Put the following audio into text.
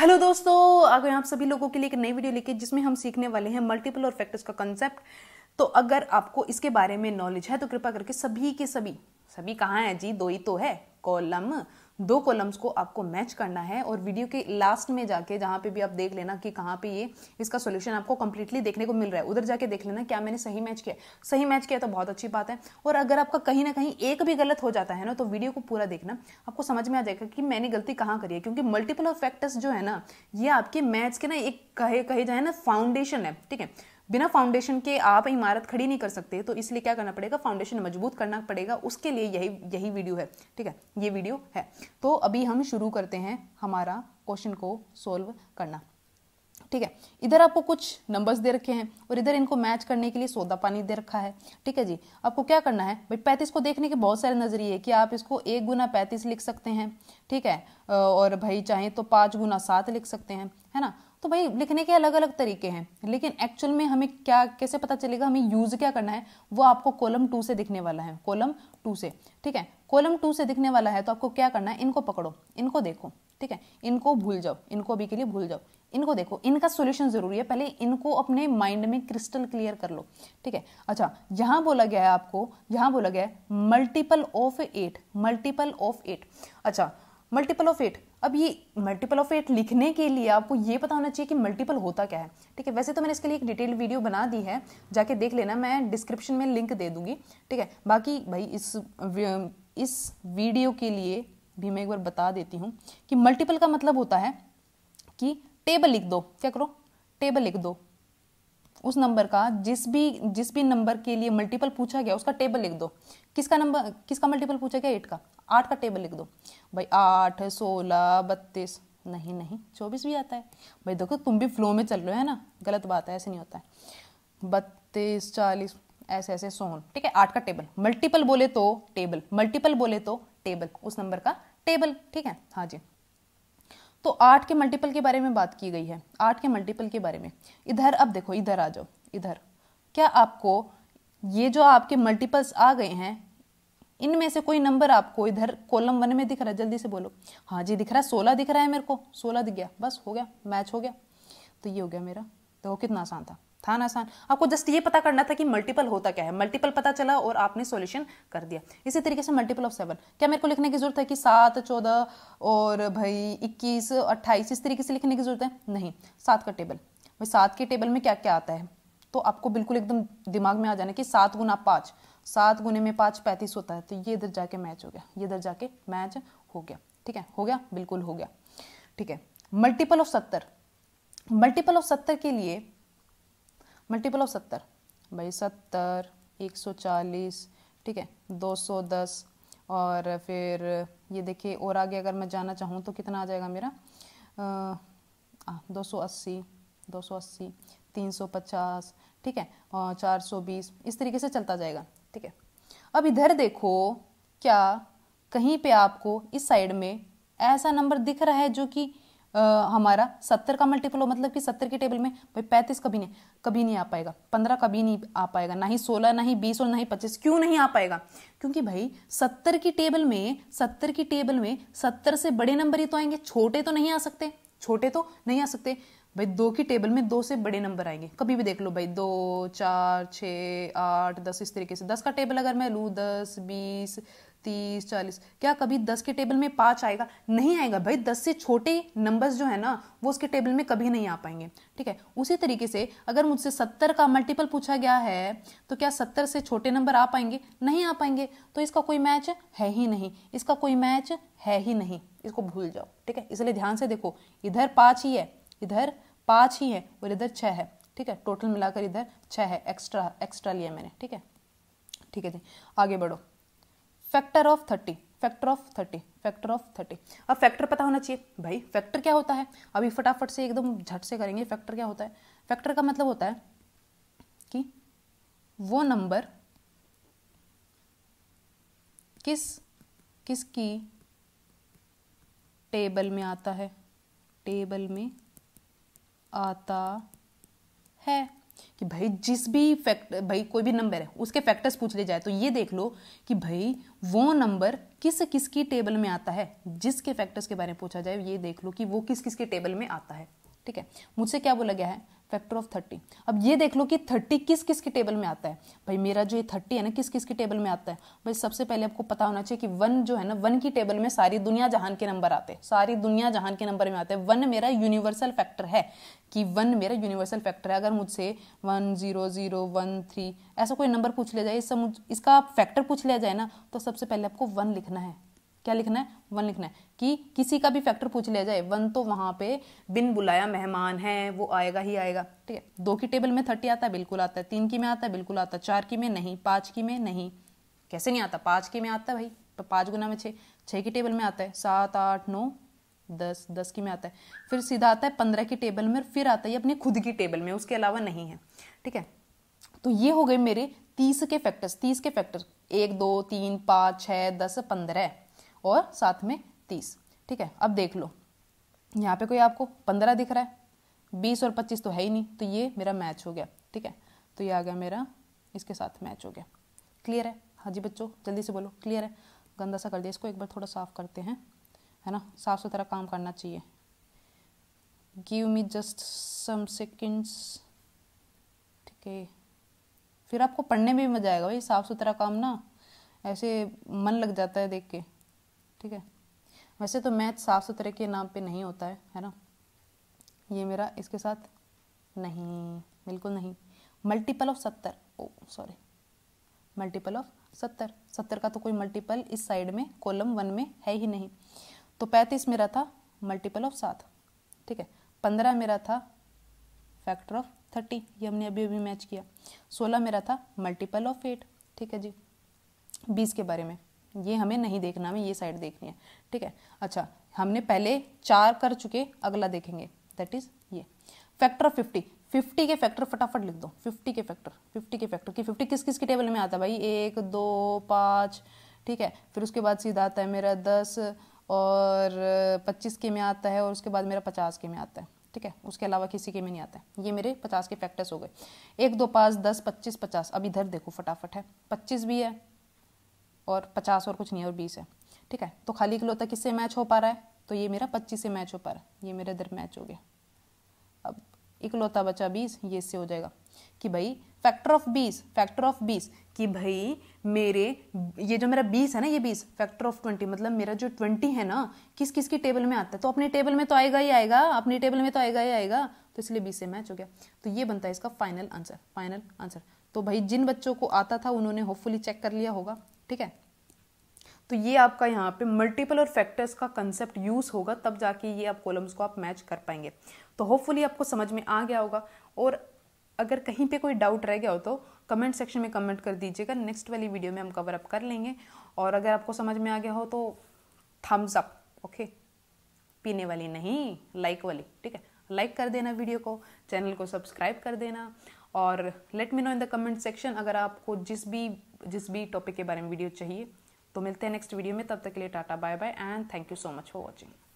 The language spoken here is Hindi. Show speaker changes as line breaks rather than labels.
हेलो दोस्तों आ गए आप सभी लोगों के लिए एक नई वीडियो लेके जिसमें हम सीखने वाले हैं मल्टीपल और फैक्टर्स का कॉन्सेप्ट तो अगर आपको इसके बारे में नॉलेज है तो कृपा करके सभी के सभी सभी कहाँ है जी दो ही तो है कॉलम दो कॉलम्स को आपको मैच करना है और वीडियो के लास्ट में जाके जहाँ पे भी आप देख लेना कि कहाँ पे ये इसका सोल्यूशन आपको कंप्लीटली देखने को मिल रहा है उधर जाके देख लेना क्या मैंने सही मैच किया सही मैच किया तो बहुत अच्छी बात है और अगर आपका कहीं ना कहीं एक भी गलत हो जाता है ना तो वीडियो को पूरा देखना आपको समझ में आ जाएगा कि मैंने गलती कहाँ करी है क्योंकि मल्टीपल ऑफ फैक्टर्स जो है ना ये आपके मैथ्स के ना एक कहे कहे जाए ना फाउंडेशन है ठीक है बिना फाउंडेशन के आप इमारत खड़ी नहीं कर सकते तो इसलिए क्या करना पड़ेगा फाउंडेशन मजबूत करना पड़ेगा उसके लिए यही यही वीडियो है ठीक है ये वीडियो है तो अभी हम शुरू करते हैं हमारा क्वेश्चन को सोल्व करना ठीक है इधर आपको कुछ नंबर्स दे रखे हैं और इधर इनको मैच करने के लिए सोदा पानी दे रखा है ठीक है जी आपको क्या करना है भाई पैंतीस को देखने के बहुत सारे नजरिए कि आप इसको एक गुना पैंतीस लिख सकते हैं ठीक है और भाई चाहे तो पाँच गुना सात लिख सकते हैं है ना तो भाई लिखने के अलग अलग तरीके हैं लेकिन एक्चुअल में हमें क्या कैसे पता चलेगा हमें यूज़ क्या करना है वो आपको कॉलम टू से दिखने वाला है कॉलम टू से ठीक है कॉलम टू से दिखने वाला है तो आपको क्या करना है इनको पकड़ो इनको देखो ठीक है इनको भूल जाओ इनको अभी के लिए भूल जाओ इनको देखो इनका सोल्यूशन जरूरी है पहले इनको अपने माइंड में क्रिस्टल क्लियर कर लो ठीक है अच्छा यहाँ बोला गया है आपको यहाँ बोला गया है multiple of eight multiple of eight अच्छा मल्टीपल ऑफ एट अब ये मल्टीपल ऑफ एट लिखने के लिए आपको ये पता होना चाहिए कि मल्टीपल होता क्या है ठीक है वैसे तो मैंने इसके लिए एक डिटेल वीडियो बना दी है जाके देख लेना मैं डिस्क्रिप्शन में लिंक दे दूंगी ठीक है बाकी भाई इस इस वीडियो के लिए भी मैं एक बार बता देती हूँ कि मल्टीपल का मतलब होता है कि टेबल लिख दो क्या करो टेबल लिख दो उस नंबर का जिस भी जिस भी नंबर के लिए मल्टीपल पूछा गया उसका टेबल लिख दो किसका नंबर किसका मल्टीपल पूछा गया एट का आठ का टेबल लिख दो भाई आठ सोलह बत्तीस नहीं नहीं चौबीस भी आता है भाई देखो तुम भी फ्लो में चल रहे हो है ना गलत बात है ऐसे नहीं होता है बत्तीस चालीस ऐसे ऐसे सोन ठीक है आठ का टेबल मल्टीपल बोले तो टेबल मल्टीपल बोले तो टेबल उस नंबर का टेबल ठीक है हाँ जी तो आठ के मल्टीपल के बारे में बात की गई है आठ के मल्टीपल के बारे में इधर अब देखो इधर आ जाओ इधर क्या आपको ये जो आपके मल्टीपल्स आ गए हैं इनमें से कोई नंबर आपको इधर कॉलम वन में दिख रहा है जल्दी से बोलो हाँ जी दिख रहा है सोलह दिख रहा है मेरे को सोलह दिख गया बस हो गया मैच हो गया तो ये हो गया मेरा तो कितना आसान था था ना आसान आपको जस्ट ये पता करना था कि मल्टीपल होता क्या है मल्टीपल पता चला और आपने सॉल्यूशन कर दिया इसी तरीके से मल्टीपल ऑफ सेवन क्या मेरे को लिखने की जरूरत है कि सात चौदह और भाई इक्कीस अट्ठाईस इस तरीके से लिखने की जरूरत है नहीं सात का टेबल भाई सात के टेबल में क्या क्या आता है तो आपको बिल्कुल एकदम दिमाग में आ जाना कि सात गुना पाँच सात गुने में पाँच पैंतीस होता है तो ये इधर जाके मैच हो गया ये इधर जाके मैच हो गया ठीक है हो गया बिल्कुल हो गया ठीक है मल्टीपल ऑफ सत्तर मल्टीपल ऑफ सत्तर के लिए मल्टीपल ऑफ सत्तर भाई सत्तर एक सौ चालीस ठीक है दो सौ दस और फिर ये देखिए और आगे अगर मैं जाना चाहूँ तो कितना आ जाएगा मेरा दो सौ अस्सी दो सौ अस्सी तीन सौ पचास ठीक है और चार सौ बीस इस तरीके से चलता जाएगा ठीक है अब इधर देखो क्या कहीं पे आपको इस साइड में ऐसा नंबर दिख रहा है जो कि आ, हमारा सत्तर का मल्टीपल हो मतलब कि सत्तर के टेबल में भाई पैंतीस कभी नहीं कभी नहीं आ पाएगा पंद्रह कभी नहीं आ पाएगा ना ही सोलह ना ही बीस और ना ही पच्चीस क्यों नहीं आ पाएगा क्योंकि भाई सत्तर की टेबल में सत्तर की टेबल में सत्तर से बड़े नंबर ही तो आएंगे छोटे तो नहीं आ सकते छोटे तो नहीं आ सकते भाई दो की टेबल में दो से बड़े नंबर आएंगे कभी भी देख लो भाई दो चार छः आठ दस इस तरीके से दस का टेबल अगर मैं लूँ दस बीस तीस चालीस क्या कभी दस के टेबल में पाँच आएगा नहीं आएगा भाई दस से छोटे नंबर्स जो है ना वो उसके टेबल में कभी नहीं आ पाएंगे ठीक है उसी तरीके से अगर मुझसे सत्तर का मल्टीपल पूछा गया है तो क्या सत्तर से छोटे नंबर आ पाएंगे नहीं आ पाएंगे तो इसका कोई मैच है ही नहीं इसका कोई मैच है ही नहीं इसको भूल जाओ ठीक है इसलिए ध्यान से देखो इधर पाँच ही है इधर पाँच ही है और इधर छः है ठीक है टोटल मिलाकर इधर छः है एक्स्ट्रा एक्स्ट्रा लिया मैंने ठीक है ठीक है जी आगे बढ़ो factor of thirty factor of thirty factor of thirty अब फैक्टर पता होना चाहिए भाई फैक्टर क्या होता है अभी फटाफट से एकदम झट से करेंगे फैक्टर क्या होता है फैक्टर का मतलब होता है कि वो नंबर किस किसकी टेबल में आता है टेबल में आता है कि भाई जिस भी फैक्ट भाई कोई भी नंबर है उसके फैक्टर्स पूछ ले जाए तो ये देख लो कि भाई वो नंबर किस किस की टेबल में आता है जिसके फैक्टर्स के बारे में पूछा जाए ये देख लो कि वो किस किस के टेबल में आता है ठीक है मुझसे क्या बोला गया है फैक्टर ऑफ थर्टी अब ये देख लो कि थर्टी किस किस के टेबल में आता है भाई मेरा जो ये थर्टी है ना किस किस के टेबल में आता है भाई सबसे पहले आपको पता होना चाहिए कि वन जो है ना वन की टेबल में सारी दुनिया जहान के नंबर आते हैं सारी दुनिया जहान के नंबर में आते हैं वन मेरा यूनिवर्सल फैक्टर है कि वन मेरा यूनिवर्सल फैक्टर है अगर मुझसे one zero zero one three ऐसा कोई नंबर पूछ लिया जाए इसका इसका फैक्टर पूछ लिया जाए ना तो सबसे पहले आपको वन लिखना है क्या लिखना है वन लिखना है कि किसी का भी फैक्टर पूछ लिया जाए वन तो वहाँ पे बिन बुलाया मेहमान है वो आएगा ही आएगा ठीक है दो की टेबल में थर्टी आता है बिल्कुल आता है तीन की में आता है बिल्कुल आता है चार की में नहीं पाँच की में नहीं कैसे नहीं आता पाँच की में आता है भाई तो पाँच गुना में छः छः की टेबल में आता है सात आठ नौ दस दस की में आता है फिर सीधा आता है पंद्रह की टेबल में फिर आता है अपनी खुद की टेबल में उसके अलावा नहीं है ठीक है तो ये हो गए मेरे तीस के फैक्टर्स तीस के फैक्टर एक दो तीन पाँच छः दस पंद्रह और साथ में तीस ठीक है अब देख लो यहाँ पे कोई आपको पंद्रह दिख रहा है बीस और पच्चीस तो है ही नहीं तो ये मेरा मैच हो गया ठीक है तो ये आ गया मेरा इसके साथ मैच हो गया क्लियर है हाँ जी बच्चों जल्दी से बोलो क्लियर है गंदा सा कर दिया इसको एक बार थोड़ा साफ़ करते हैं है ना साफ़ सुथरा काम करना चाहिए give me just some seconds ठीक है फिर आपको पढ़ने में भी मज़ा आएगा भाई साफ़ सुथरा काम ना ऐसे मन लग जाता है देख के ठीक है वैसे तो मैथ साफ सुथरे के नाम पे नहीं होता है है ना ये मेरा इसके साथ नहीं बिल्कुल नहीं मल्टीपल ऑफ सत्तर ओ सॉरी मल्टीपल ऑफ सत्तर सत्तर का तो कोई मल्टीपल इस साइड में कॉलम वन में है ही नहीं तो पैंतीस मेरा था मल्टीपल ऑफ सात ठीक है पंद्रह मेरा था फैक्टर ऑफ थर्टी ये हमने अभी अभी मैच किया सोलह मेरा था मल्टीपल ऑफ एट ठीक है जी बीस के बारे में ये हमें नहीं देखना हमें ये साइड देखनी है ठीक है अच्छा हमने पहले चार कर चुके अगला देखेंगे दैट इज ये फैक्टर ऑफ फिफ्टी फिफ्टी के फैक्टर फटाफट लिख दो फिफ्टी के फैक्टर फिफ्टी के फैक्टर कि फिफ्टी किस किस के टेबल में आता है भाई एक दो पाँच ठीक है फिर उसके बाद सीधा आता है मेरा दस और पच्चीस के में आता है और उसके बाद मेरा पचास के में आता है ठीक है उसके अलावा किसी के में नहीं आता है ये मेरे पचास के फैक्टर्स हो गए एक दो पाँच दस पच्चीस पचास अब इधर देखो फटाफट है पच्चीस भी है और पचास और कुछ नहीं है और बीस है ठीक है तो खाली इकलौता किससे मैच हो पा रहा है तो ये मेरा पच्चीस से मैच हो पा रहा है ये मेरा इधर मैच हो गया अब इकलौता बचा बीस ये इससे हो जाएगा कि भाई फैक्टर ऑफ बीस फैक्टर ऑफ बीस कि भाई मेरे ये जो मेरा बीस है ना ये बीस फैक्टर ऑफ ट्वेंटी मतलब मेरा जो ट्वेंटी है ना किस किस की टेबल में आता है तो अपने टेबल में तो आएगा ही आएगा अपने टेबल में तो आएगा ही आएगा तो इसलिए बीस से मैच हो गया तो ये बनता है इसका फाइनल आंसर फाइनल आंसर तो भाई जिन बच्चों को आता था उन्होंने होपफुली चेक कर लिया होगा ठीक है तो ये आपका यहाँ पे मल्टीपल और फैक्टर्स का कंसेप्ट यूज़ होगा तब जाके ये आप कॉलम्स को आप मैच कर पाएंगे तो होपफुली आपको समझ में आ गया होगा और अगर कहीं पे कोई डाउट रह गया हो तो कमेंट सेक्शन में कमेंट कर दीजिएगा नेक्स्ट वाली वीडियो में हम कवर अप कर लेंगे और अगर आपको समझ में आ गया हो तो थम्स अप ओके पीने वाली नहीं लाइक वाली ठीक है लाइक कर देना वीडियो को चैनल को सब्सक्राइब कर देना और let me know in the comment section अगर आपको जिस भी जिस भी टॉपिक के बारे में वीडियो चाहिए तो मिलते हैं नेक्स्ट वीडियो में तब तक के लिए tata bye bye and thank you so much for watching